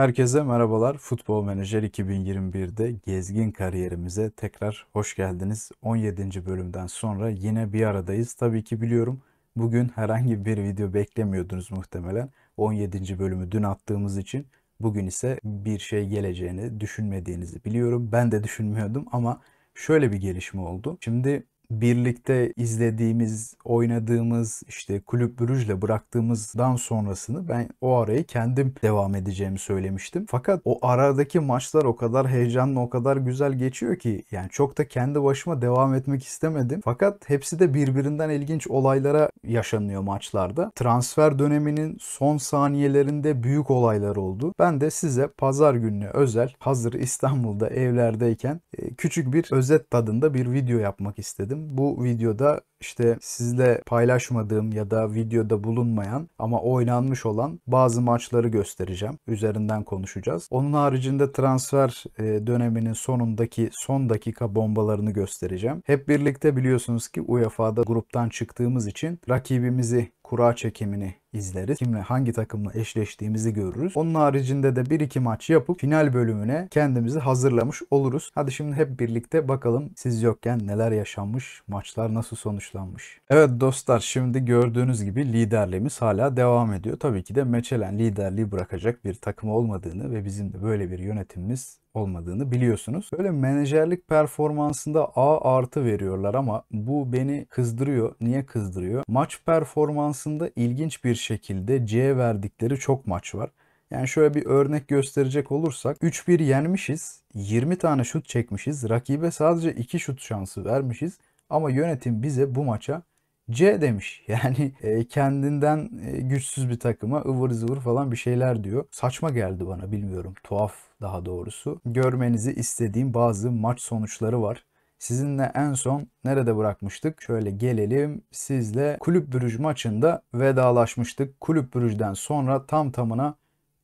Herkese merhabalar. Futbol Menajer 2021'de gezgin kariyerimize tekrar hoş geldiniz. 17. bölümden sonra yine bir aradayız. Tabii ki biliyorum bugün herhangi bir video beklemiyordunuz muhtemelen. 17. bölümü dün attığımız için bugün ise bir şey geleceğini düşünmediğinizi biliyorum. Ben de düşünmüyordum ama şöyle bir gelişme oldu. Şimdi birlikte izlediğimiz, oynadığımız işte Kulüp Brüj'le bıraktığımızdan sonrasını ben o arayı kendim devam edeceğimi söylemiştim. Fakat o aradaki maçlar o kadar heyecanlı, o kadar güzel geçiyor ki yani çok da kendi başıma devam etmek istemedim. Fakat hepsi de birbirinden ilginç olaylara yaşanıyor maçlarda. Transfer döneminin son saniyelerinde büyük olaylar oldu. Ben de size pazar günü özel hazır İstanbul'da evlerdeyken e, küçük bir özet tadında bir video yapmak istedim bu videoda işte sizle paylaşmadığım ya da videoda bulunmayan ama oynanmış olan bazı maçları göstereceğim. Üzerinden konuşacağız. Onun haricinde transfer e, döneminin sonundaki son dakika bombalarını göstereceğim. Hep birlikte biliyorsunuz ki UEFA'da gruptan çıktığımız için rakibimizi kura çekimini izleriz. Kimle hangi takımla eşleştiğimizi görürüz. Onun haricinde de 1-2 maç yapıp final bölümüne kendimizi hazırlamış oluruz. Hadi şimdi hep birlikte bakalım siz yokken neler yaşanmış, maçlar nasıl sonuç başlanmış. Evet dostlar şimdi gördüğünüz gibi liderliğimiz hala devam ediyor. Tabii ki de Meçelen liderliği bırakacak bir takım olmadığını ve bizim de böyle bir yönetimimiz olmadığını biliyorsunuz. Böyle menajerlik performansında A artı veriyorlar ama bu beni kızdırıyor. Niye kızdırıyor? Maç performansında ilginç bir şekilde C verdikleri çok maç var. Yani şöyle bir örnek gösterecek olursak 3-1 yenmişiz. 20 tane şut çekmişiz. Rakibe sadece 2 şut şansı vermişiz. Ama yönetim bize bu maça C demiş. Yani e, kendinden e, güçsüz bir takıma ıvır zıvır falan bir şeyler diyor. Saçma geldi bana bilmiyorum. Tuhaf daha doğrusu. Görmenizi istediğim bazı maç sonuçları var. Sizinle en son nerede bırakmıştık? Şöyle gelelim. Sizle Kulüp Brüj maçında vedalaşmıştık. Kulüp Brüj'den sonra tam tamına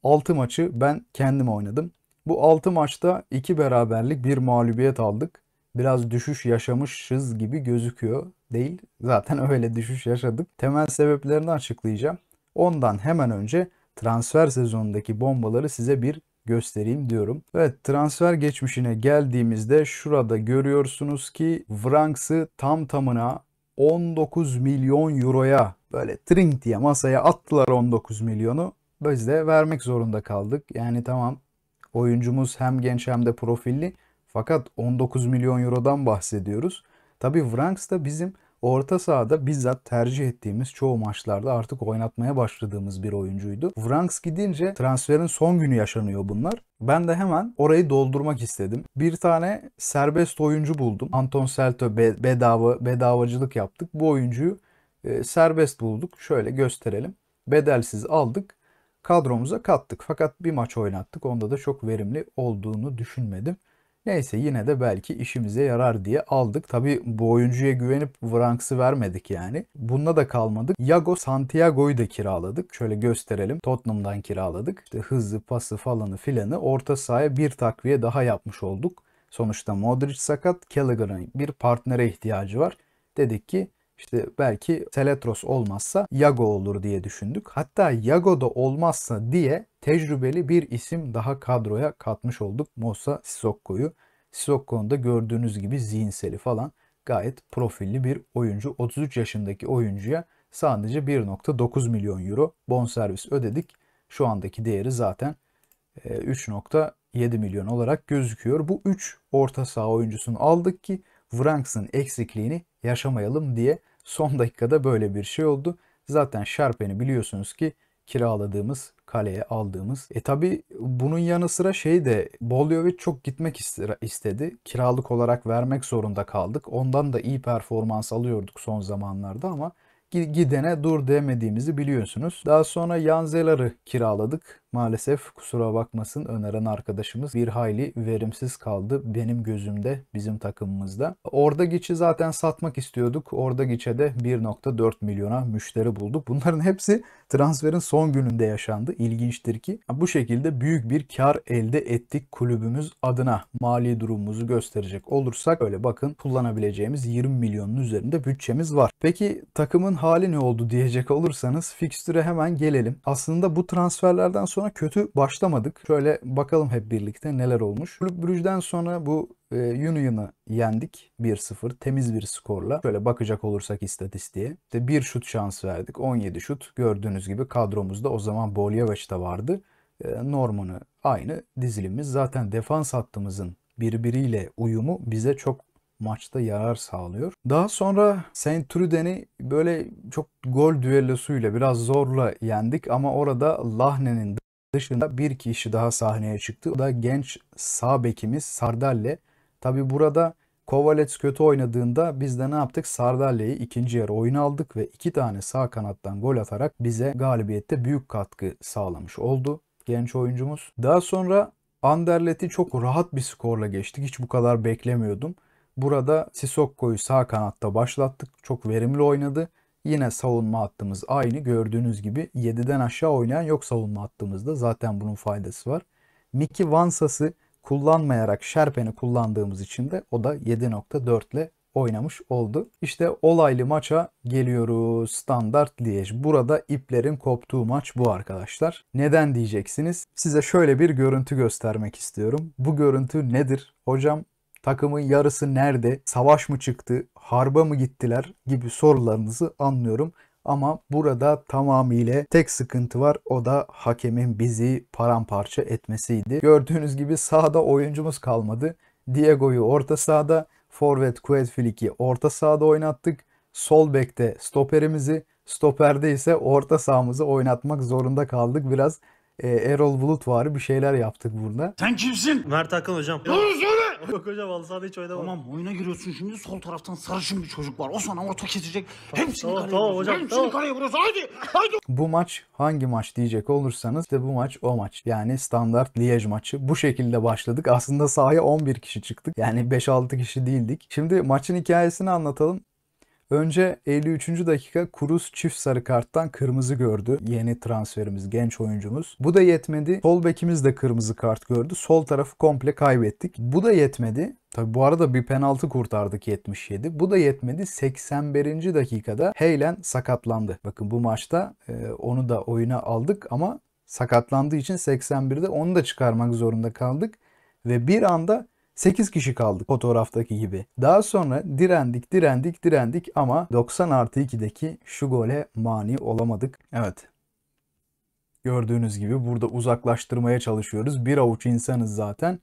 6 maçı ben kendim oynadım. Bu 6 maçta 2 beraberlik bir mağlubiyet aldık biraz düşüş yaşamışız gibi gözüküyor değil. Zaten öyle düşüş yaşadık. Temel sebeplerini açıklayacağım. Ondan hemen önce transfer sezonundaki bombaları size bir göstereyim diyorum. Evet transfer geçmişine geldiğimizde şurada görüyorsunuz ki Vranks'ı tam tamına 19 milyon euroya böyle tring diye masaya attılar 19 milyonu. Biz de vermek zorunda kaldık. Yani tamam oyuncumuz hem genç hem de profilli fakat 19 milyon eurodan bahsediyoruz. Tabi Vranks da bizim orta sahada bizzat tercih ettiğimiz çoğu maçlarda artık oynatmaya başladığımız bir oyuncuydu. Vranks gidince transferin son günü yaşanıyor bunlar. Ben de hemen orayı doldurmak istedim. Bir tane serbest oyuncu buldum. Anton Selto bedava bedavacılık yaptık. Bu oyuncuyu e, serbest bulduk. Şöyle gösterelim. Bedelsiz aldık. Kadromuza kattık. Fakat bir maç oynattık. Onda da çok verimli olduğunu düşünmedim. Neyse yine de belki işimize yarar diye aldık. Tabi bu oyuncuya güvenip Vranks'ı vermedik yani. Bununla da kalmadık. Yago Santiago'yu da kiraladık. Şöyle gösterelim. Tottenham'dan kiraladık. İşte hızı, pası falanı filanı orta sahaya bir takviye daha yapmış olduk. Sonuçta Modric sakat, Gallagher'ın bir partnere ihtiyacı var. Dedik ki işte belki Seletros olmazsa Yago olur diye düşündük. Hatta Yago da olmazsa diye tecrübeli bir isim daha kadroya katmış olduk Musa Sissoko'yu. Sissoko'nun da gördüğünüz gibi zihinseli falan gayet profilli bir oyuncu. 33 yaşındaki oyuncuya sadece 1.9 milyon euro bonservis ödedik. Şu andaki değeri zaten 3.7 e, milyon olarak gözüküyor. Bu 3 orta saha oyuncusunu aldık ki Vranks'ın eksikliğini yaşamayalım diye son dakikada böyle bir şey oldu. Zaten Şarpen'i biliyorsunuz ki kiraladığımız, kaleye aldığımız. E tabi bunun yanı sıra şey de Boljovic çok gitmek istedi. Kiralık olarak vermek zorunda kaldık. Ondan da iyi performans alıyorduk son zamanlarda ama gidene dur demediğimizi biliyorsunuz. Daha sonra Yanzelar'ı kiraladık. Maalesef kusura bakmasın öneren arkadaşımız bir hayli verimsiz kaldı benim gözümde bizim takımımızda. Orada geçi zaten satmak istiyorduk. Orada geçe de 1.4 milyona müşteri bulduk. Bunların hepsi transferin son gününde yaşandı. İlginçtir ki bu şekilde büyük bir kar elde ettik kulübümüz adına. Mali durumumuzu gösterecek olursak öyle bakın kullanabileceğimiz 20 milyonun üzerinde bütçemiz var. Peki takımın hali ne oldu diyecek olursanız fikstüre hemen gelelim. Aslında bu transferlerden sonra kötü başlamadık. Şöyle bakalım hep birlikte neler olmuş. Brüj'den sonra bu e, Union'ı yendik 1-0 temiz bir skorla. Şöyle bakacak olursak istatistiğe. İşte bir şut şans verdik. 17 şut. Gördüğünüz gibi kadromuzda o zaman Boljevac da vardı. E, Norman'ı aynı Dizilimiz Zaten defans hattımızın birbiriyle uyumu bize çok maçta yarar sağlıyor. Daha sonra Saint Truden'i böyle çok gol düellosuyla biraz zorla yendik ama orada Lahne'nin dışında bir kişi daha sahneye çıktı. O da genç sağ bekimiz Sardalle. Tabi burada Kovalets kötü oynadığında biz de ne yaptık? Sardalle'yi ikinci yarı oyuna aldık ve iki tane sağ kanattan gol atarak bize galibiyette büyük katkı sağlamış oldu genç oyuncumuz. Daha sonra Anderlet'i çok rahat bir skorla geçtik. Hiç bu kadar beklemiyordum. Burada Sisokko'yu sağ kanatta başlattık. Çok verimli oynadı. Yine savunma hattımız aynı. Gördüğünüz gibi 7'den aşağı oynayan yok savunma hattımızda. Zaten bunun faydası var. Mickey Vansas'ı kullanmayarak Şerpen'i kullandığımız için de o da 7.4 ile oynamış oldu. İşte olaylı maça geliyoruz. Standart Liège. Burada iplerin koptuğu maç bu arkadaşlar. Neden diyeceksiniz? Size şöyle bir görüntü göstermek istiyorum. Bu görüntü nedir? Hocam takımın yarısı nerede, savaş mı çıktı, harba mı gittiler gibi sorularınızı anlıyorum. Ama burada tamamıyla tek sıkıntı var o da hakemin bizi paramparça etmesiydi. Gördüğünüz gibi sahada oyuncumuz kalmadı. Diego'yu orta sahada, forvet Kuedfilik'i orta sahada oynattık. Sol bekte stoperimizi, stoperde ise orta sahamızı oynatmak zorunda kaldık. Biraz e, Erol Bulut var bir şeyler yaptık burada. Sen kimsin? Mert Hakan hocam. Doğru Yok hocam halı sahada hiç oynamam. Tamam oyuna giriyorsun şimdi sol taraftan sarışın bir çocuk var. O sana orta kesecek. Tamam, Hepsini tamam, kaleye vuruyorsun. Hocam, Hepsini tamam. kaleye vuruyorsun. Haydi haydi. Bu maç hangi maç diyecek olursanız işte bu maç o maç. Yani standart Liège maçı. Bu şekilde başladık. Aslında sahaya 11 kişi çıktık. Yani 5-6 kişi değildik. Şimdi maçın hikayesini anlatalım. Önce 53. dakika Kurus çift sarı karttan kırmızı gördü. Yeni transferimiz, genç oyuncumuz. Bu da yetmedi. Sol bekimiz de kırmızı kart gördü. Sol tarafı komple kaybettik. Bu da yetmedi. Tabi bu arada bir penaltı kurtardık 77. Bu da yetmedi. 81. dakikada Heylen sakatlandı. Bakın bu maçta e, onu da oyuna aldık ama sakatlandığı için 81'de onu da çıkarmak zorunda kaldık. Ve bir anda 8 kişi kaldık fotoğraftaki gibi. Daha sonra direndik direndik direndik ama 90 artı 2'deki şu gole mani olamadık. Evet gördüğünüz gibi burada uzaklaştırmaya çalışıyoruz. Bir avuç insanız zaten.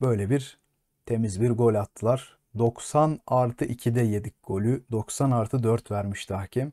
Böyle bir temiz bir gol attılar. 90 artı 2'de yedik golü. 90 artı 4 vermişti hakem.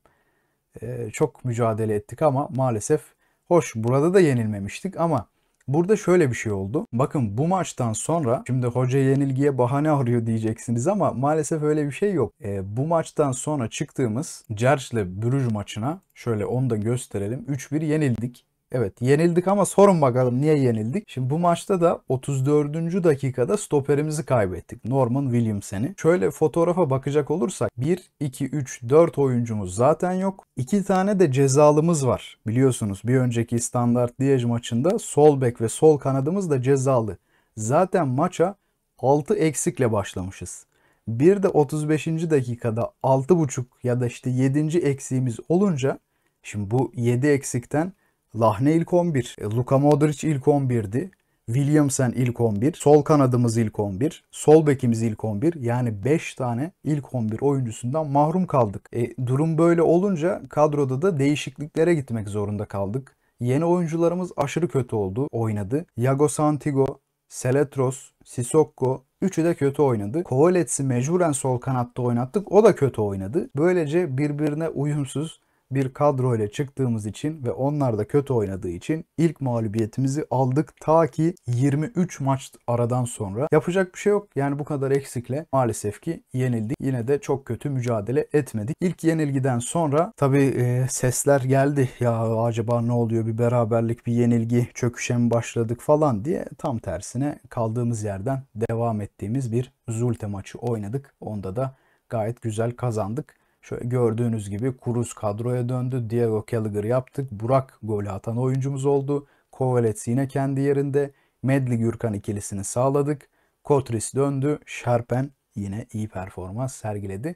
Ee, çok mücadele ettik ama maalesef hoş burada da yenilmemiştik ama Burada şöyle bir şey oldu. Bakın bu maçtan sonra şimdi hoca yenilgiye bahane arıyor diyeceksiniz ama maalesef öyle bir şey yok. E, bu maçtan sonra çıktığımız Cerç ile Brüj maçına şöyle onu da gösterelim. 3-1 yenildik. Evet yenildik ama sorun bakalım niye yenildik? Şimdi bu maçta da 34. dakikada stoperimizi kaybettik. Norman Williamson'i. Şöyle fotoğrafa bakacak olursak 1, 2, 3, 4 oyuncumuz zaten yok. 2 tane de cezalımız var. Biliyorsunuz bir önceki standart Liège maçında sol bek ve sol kanadımız da cezalı. Zaten maça 6 eksikle başlamışız. Bir de 35. dakikada 6.5 ya da işte 7. eksiğimiz olunca şimdi bu 7 eksikten Lahne ilk 11. E, Luka Modric ilk 11'di. Williamson ilk 11, sol kanadımız ilk 11, sol bekimiz ilk 11. Yani 5 tane ilk 11 oyuncusundan mahrum kaldık. E, durum böyle olunca kadroda da değişikliklere gitmek zorunda kaldık. Yeni oyuncularımız aşırı kötü oldu, oynadı. Yago Santigo, Seletros, Sissoko, Üçü de kötü oynadı. Kovalets'i mecburen sol kanatta oynattık. O da kötü oynadı. Böylece birbirine uyumsuz bir kadro ile çıktığımız için ve onlar da kötü oynadığı için ilk mağlubiyetimizi aldık ta ki 23 maç aradan sonra. Yapacak bir şey yok. Yani bu kadar eksikle maalesef ki yenildik. Yine de çok kötü mücadele etmedik. İlk yenilgiden sonra tabii e, sesler geldi. Ya acaba ne oluyor bir beraberlik bir yenilgi çöküşe mi başladık falan diye tam tersine kaldığımız yerden devam ettiğimiz bir Zulte maçı oynadık. Onda da gayet güzel kazandık. Şöyle gördüğünüz gibi Cruz kadroya döndü. Diego Gallagher yaptık. Burak golü atan oyuncumuz oldu. Kovalets yine kendi yerinde. Medli Gürkan ikilisini sağladık. Kotris döndü. Şerpen yine iyi performans sergiledi.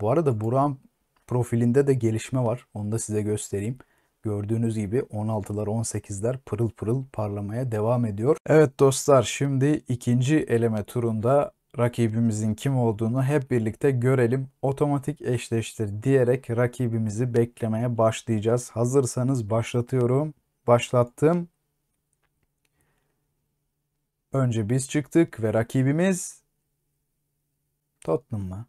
Bu arada Burak'ın profilinde de gelişme var. Onu da size göstereyim. Gördüğünüz gibi 16'lar 18'ler pırıl pırıl parlamaya devam ediyor. Evet dostlar şimdi ikinci eleme turunda rakibimizin kim olduğunu hep birlikte görelim. Otomatik eşleştir diyerek rakibimizi beklemeye başlayacağız. Hazırsanız başlatıyorum. Başlattım. Önce biz çıktık ve rakibimiz Tottenham mı?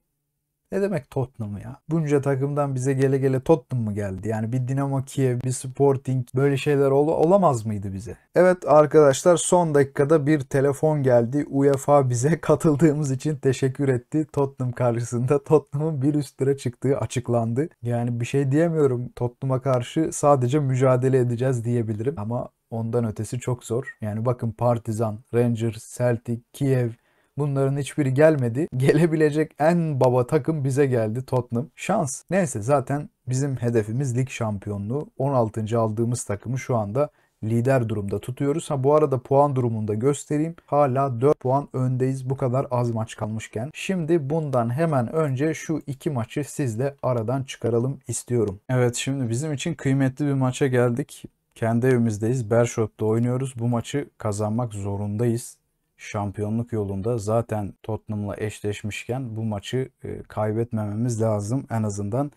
Ne demek Tottenham ya? Bunca takımdan bize gele gele Tottenham mı geldi? Yani bir Dinamo Kiev, bir Sporting böyle şeyler ol olamaz mıydı bize? Evet arkadaşlar son dakikada bir telefon geldi. UEFA bize katıldığımız için teşekkür etti. Tottenham karşısında Tottenham'ın bir üst lira çıktığı açıklandı. Yani bir şey diyemiyorum. Tottenham'a karşı sadece mücadele edeceğiz diyebilirim. Ama ondan ötesi çok zor. Yani bakın Partizan, Rangers, Celtic, Kiev Bunların hiçbiri gelmedi. Gelebilecek en baba takım bize geldi Tottenham. Şans. Neyse zaten bizim hedefimiz lig şampiyonluğu. 16. aldığımız takımı şu anda lider durumda tutuyoruz. Ha bu arada puan durumunda göstereyim. Hala 4 puan öndeyiz bu kadar az maç kalmışken. Şimdi bundan hemen önce şu iki maçı sizle aradan çıkaralım istiyorum. Evet şimdi bizim için kıymetli bir maça geldik. Kendi evimizdeyiz. Bershot'ta oynuyoruz. Bu maçı kazanmak zorundayız şampiyonluk yolunda zaten Tottenham'la eşleşmişken bu maçı e, kaybetmememiz lazım. En azından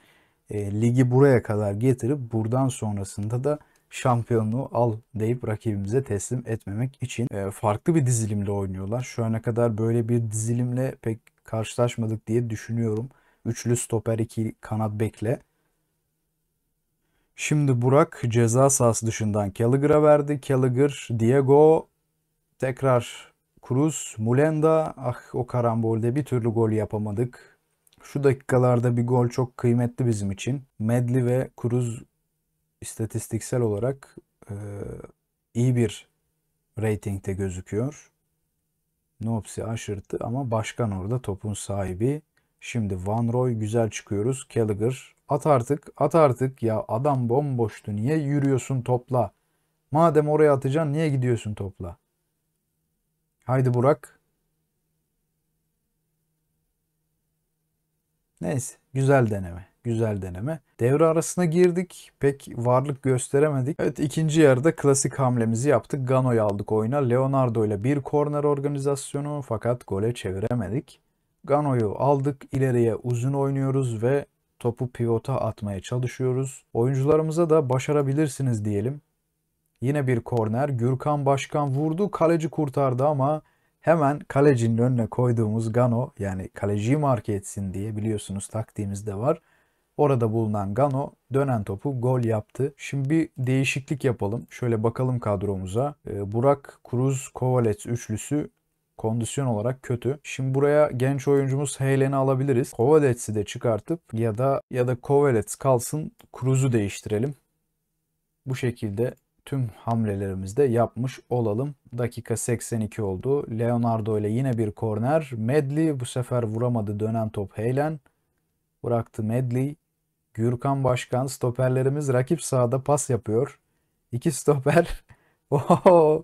e, ligi buraya kadar getirip buradan sonrasında da şampiyonluğu al deyip rakibimize teslim etmemek için e, farklı bir dizilimle oynuyorlar. Şu ana kadar böyle bir dizilimle pek karşılaşmadık diye düşünüyorum. Üçlü stoper iki kanat bekle. Şimdi Burak ceza sahası dışından kaligra verdi. Gallagher, Diego tekrar Cruz, Mulenda ah o karambolde bir türlü gol yapamadık. Şu dakikalarda bir gol çok kıymetli bizim için. Medli ve Cruz istatistiksel olarak e, iyi bir reytingde gözüküyor. Nopsi aşırttı ama başkan orada topun sahibi. Şimdi Van Roy güzel çıkıyoruz. Gallagher at artık at artık ya adam bomboştu niye yürüyorsun topla. Madem oraya atacaksın niye gidiyorsun topla. Haydi Burak. Neyse güzel deneme. Güzel deneme. Devre arasına girdik. Pek varlık gösteremedik. Evet ikinci yarıda klasik hamlemizi yaptık. Gano'yu aldık oyuna. Leonardo ile bir korner organizasyonu fakat gole çeviremedik. Gano'yu aldık. ileriye uzun oynuyoruz ve topu pivota atmaya çalışıyoruz. Oyuncularımıza da başarabilirsiniz diyelim. Yine bir korner. Gürkan Başkan vurdu. Kaleci kurtardı ama hemen kalecinin önüne koyduğumuz Gano yani kaleciyi marke etsin diye biliyorsunuz taktiğimiz de var. Orada bulunan Gano dönen topu gol yaptı. Şimdi bir değişiklik yapalım. Şöyle bakalım kadromuza. Ee, Burak, Cruz, Kovalets üçlüsü kondisyon olarak kötü. Şimdi buraya genç oyuncumuz Heylen'i alabiliriz. Kovalets'i de çıkartıp ya da ya da Kovalets kalsın Cruz'u değiştirelim. Bu şekilde tüm hamlelerimizde yapmış olalım. Dakika 82 oldu. Leonardo ile yine bir korner. Medley bu sefer vuramadı dönen top Heylen. Bıraktı Medley. Gürkan Başkan stoperlerimiz rakip sahada pas yapıyor. İki stoper Oho,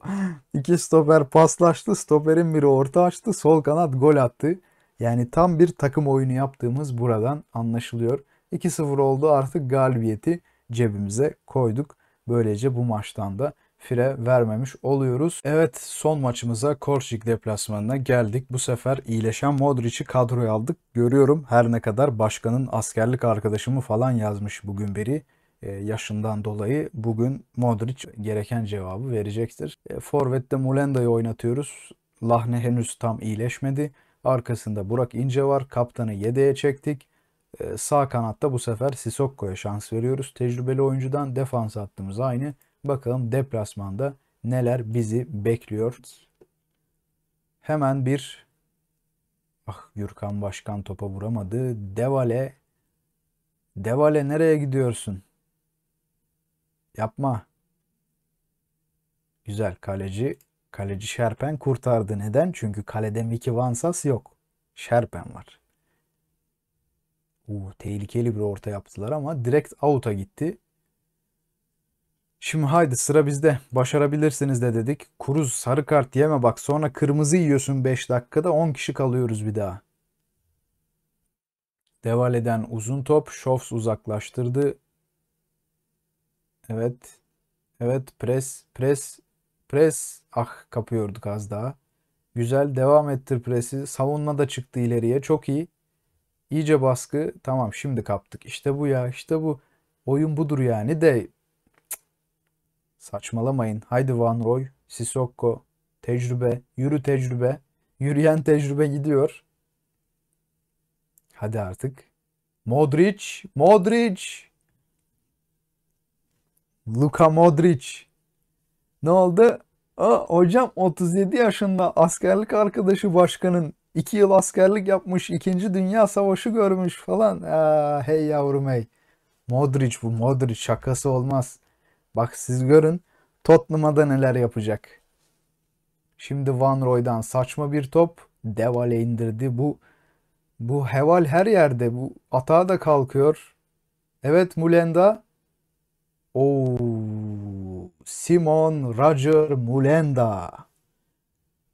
iki stoper paslaştı. Stoperin biri orta açtı. Sol kanat gol attı. Yani tam bir takım oyunu yaptığımız buradan anlaşılıyor. 2-0 oldu artık galibiyeti cebimize koyduk. Böylece bu maçtan da fire vermemiş oluyoruz. Evet son maçımıza Korçik deplasmanına geldik. Bu sefer iyileşen Modric'i kadroya aldık. Görüyorum her ne kadar başkanın askerlik arkadaşımı falan yazmış bugün beri e, yaşından dolayı bugün Modric gereken cevabı verecektir. E, forvet'te Mulenda'yı oynatıyoruz. Lahne henüz tam iyileşmedi. Arkasında Burak İnce var. Kaptanı yedeğe çektik. Ee, sağ kanatta bu sefer Sisokko'ya şans veriyoruz. Tecrübeli oyuncudan defans attığımız aynı. Bakalım deplasmanda neler bizi bekliyor. Hemen bir ah Gürkan Başkan topa vuramadı. Devale Devale nereye gidiyorsun? Yapma. Güzel kaleci kaleci Şerpen kurtardı. Neden? Çünkü kalede Miki Vansas yok. Şerpen var. Uu tehlikeli bir orta yaptılar ama direkt out'a gitti. Şimdi haydi sıra bizde. Başarabilirsiniz de dedik. Kuruz sarı kart yeme bak sonra kırmızı yiyorsun 5 dakikada 10 kişi kalıyoruz bir daha. Deval eden uzun top. Şofs uzaklaştırdı. Evet. Evet pres. Pres. Pres. Ah kapıyorduk az daha. Güzel devam ettir presi. Savunma da çıktı ileriye. Çok iyi. İyice baskı tamam şimdi kaptık işte bu ya işte bu oyun budur yani de saçmalamayın. Haydi Van Roy, Sissoko, tecrübe, yürü tecrübe, yürüyen tecrübe gidiyor. Hadi artık. Modric, Modric. Luka Modric. Ne oldu? Aa, hocam 37 yaşında askerlik arkadaşı başkanın 2 yıl askerlik yapmış, 2. Dünya Savaşı görmüş falan. Aa, hey yavrum hey. Modric bu Modric şakası olmaz. Bak siz görün Tottenham'a da neler yapacak. Şimdi Van Roy'dan saçma bir top Deval'e indirdi. Bu bu heval her yerde. Bu atağa da kalkıyor. Evet Mulenda. Oo, Simon Roger Mulenda.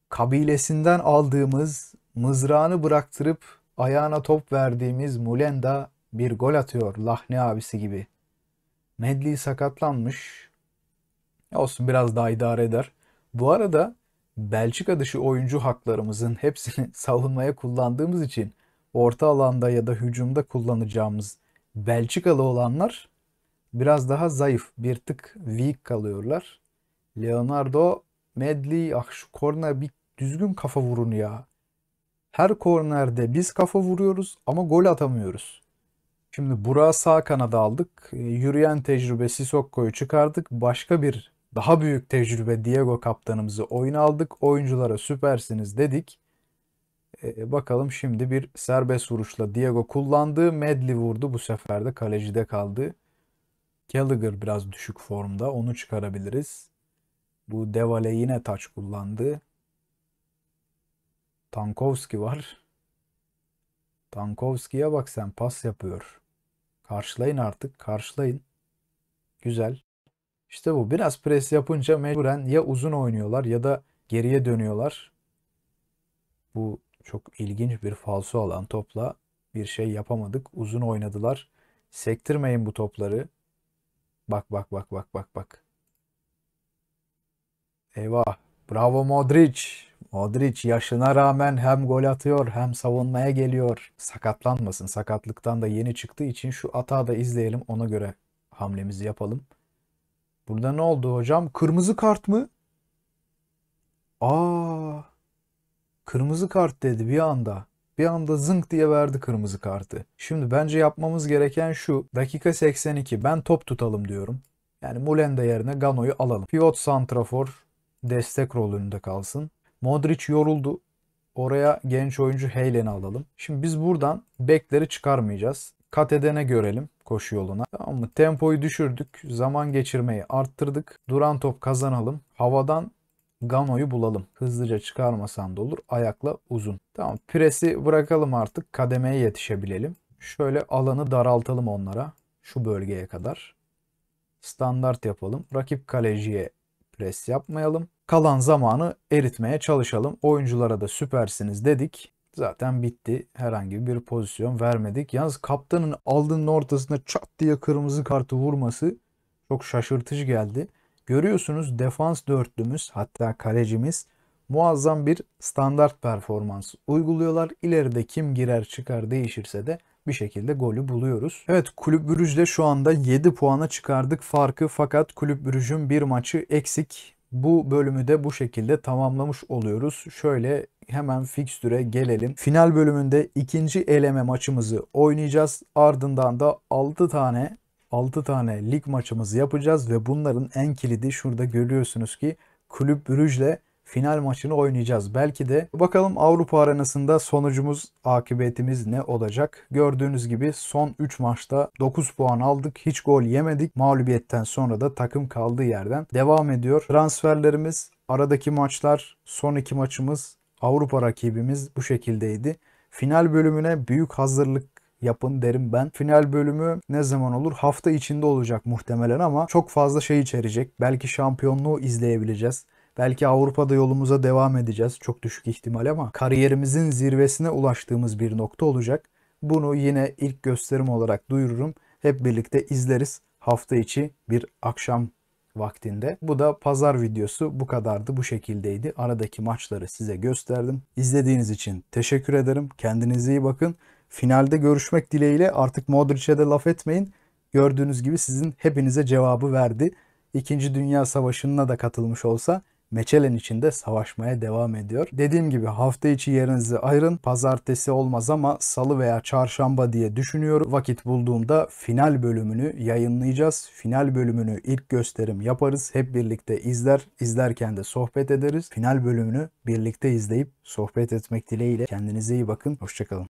Kabilesinden aldığımız mızrağını bıraktırıp ayağına top verdiğimiz Mulenda bir gol atıyor Lahne abisi gibi. Medli sakatlanmış. Olsun biraz daha idare eder. Bu arada Belçika dışı oyuncu haklarımızın hepsini savunmaya kullandığımız için orta alanda ya da hücumda kullanacağımız Belçikalı olanlar biraz daha zayıf, bir tık weak kalıyorlar. Leonardo Medley, ah şu korna bir düzgün kafa vurun ya. Her kornerde biz kafa vuruyoruz ama gol atamıyoruz. Şimdi Burak'ı sağ kanada aldık. E, yürüyen tecrübe Sisokko'yu çıkardık. Başka bir daha büyük tecrübe Diego kaptanımızı oyun aldık. Oyunculara süpersiniz dedik. E, bakalım şimdi bir serbest vuruşla Diego kullandı. Medli vurdu bu sefer de kalecide kaldı. Gallagher biraz düşük formda onu çıkarabiliriz. Bu Devale yine taç kullandı. Tankowski var. Tankowski'ye bak sen pas yapıyor. Karşılayın artık karşılayın. Güzel. İşte bu. Biraz pres yapınca mecburen ya uzun oynuyorlar ya da geriye dönüyorlar. Bu çok ilginç bir falso alan topla bir şey yapamadık. Uzun oynadılar. Sektirmeyin bu topları. Bak bak bak bak bak bak. Eyvah. Bravo Modric. Modric yaşına rağmen hem gol atıyor hem savunmaya geliyor. Sakatlanmasın. Sakatlıktan da yeni çıktığı için şu ata da izleyelim. Ona göre hamlemizi yapalım. Burada ne oldu hocam? Kırmızı kart mı? Aa! Kırmızı kart dedi bir anda. Bir anda zınk diye verdi kırmızı kartı. Şimdi bence yapmamız gereken şu. Dakika 82 ben top tutalım diyorum. Yani Mulenda yerine Gano'yu alalım. Pivot Santrafor destek rolünde kalsın. Modric yoruldu. Oraya genç oyuncu Heylen'i alalım. Şimdi biz buradan bekleri çıkarmayacağız. Kat edene görelim koşu yoluna. Tamam mı? Tempoyu düşürdük. Zaman geçirmeyi arttırdık. Duran top kazanalım. Havadan Gano'yu bulalım. Hızlıca çıkarmasan da olur. Ayakla uzun. Tamam presi bırakalım artık. Kademeye yetişebilelim. Şöyle alanı daraltalım onlara. Şu bölgeye kadar. Standart yapalım. Rakip kaleciye pres yapmayalım kalan zamanı eritmeye çalışalım. Oyunculara da süpersiniz dedik. Zaten bitti. Herhangi bir pozisyon vermedik. Yalnız kaptanın aldığının ortasında çat diye kırmızı kartı vurması çok şaşırtıcı geldi. Görüyorsunuz defans dörtlümüz hatta kalecimiz muazzam bir standart performans uyguluyorlar. İleride kim girer çıkar değişirse de bir şekilde golü buluyoruz. Evet Kulüp Brüj'de şu anda 7 puana çıkardık farkı fakat Kulüp Brüj'ün bir maçı eksik bu bölümü de bu şekilde tamamlamış oluyoruz. Şöyle hemen fikstüre gelelim. Final bölümünde ikinci eleme maçımızı oynayacağız. Ardından da 6 tane 6 tane lig maçımızı yapacağız ve bunların en kilidi şurada görüyorsunuz ki Kulüp Brüj'le final maçını oynayacağız belki de. Bakalım Avrupa arenasında sonucumuz, akıbetimiz ne olacak? Gördüğünüz gibi son 3 maçta 9 puan aldık. Hiç gol yemedik. Mağlubiyetten sonra da takım kaldığı yerden devam ediyor. Transferlerimiz, aradaki maçlar, son 2 maçımız, Avrupa rakibimiz bu şekildeydi. Final bölümüne büyük hazırlık yapın derim ben. Final bölümü ne zaman olur? Hafta içinde olacak muhtemelen ama çok fazla şey içerecek. Belki şampiyonluğu izleyebileceğiz. Belki Avrupa'da yolumuza devam edeceğiz. Çok düşük ihtimal ama kariyerimizin zirvesine ulaştığımız bir nokta olacak. Bunu yine ilk gösterim olarak duyururum. Hep birlikte izleriz hafta içi bir akşam vaktinde. Bu da pazar videosu bu kadardı bu şekildeydi. Aradaki maçları size gösterdim. İzlediğiniz için teşekkür ederim. Kendinize iyi bakın. Finalde görüşmek dileğiyle artık Modric'e de laf etmeyin. Gördüğünüz gibi sizin hepinize cevabı verdi. İkinci Dünya Savaşı'na da katılmış olsa meçelen içinde savaşmaya devam ediyor. Dediğim gibi hafta içi yerinizi ayırın. Pazartesi olmaz ama salı veya çarşamba diye düşünüyorum. Vakit bulduğumda final bölümünü yayınlayacağız. Final bölümünü ilk gösterim yaparız. Hep birlikte izler. izlerken de sohbet ederiz. Final bölümünü birlikte izleyip sohbet etmek dileğiyle kendinize iyi bakın. Hoşçakalın.